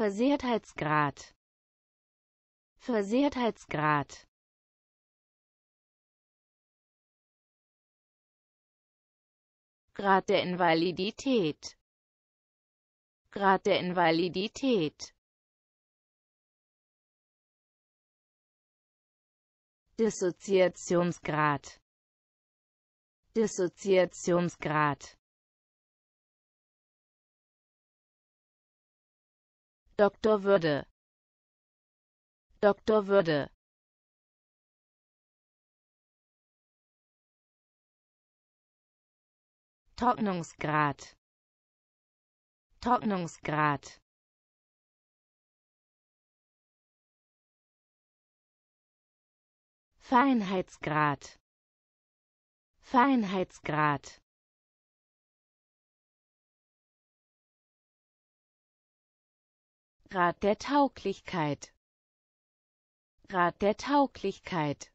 Versehrtheitsgrad Versehrtheitsgrad Grad der Invalidität Grad der Invalidität Dissoziationsgrad Dissoziationsgrad Doktor Würde Doktor Würde Trocknungsgrad Trocknungsgrad Feinheitsgrad Feinheitsgrad Rat der Tauglichkeit Grad der Tauglichkeit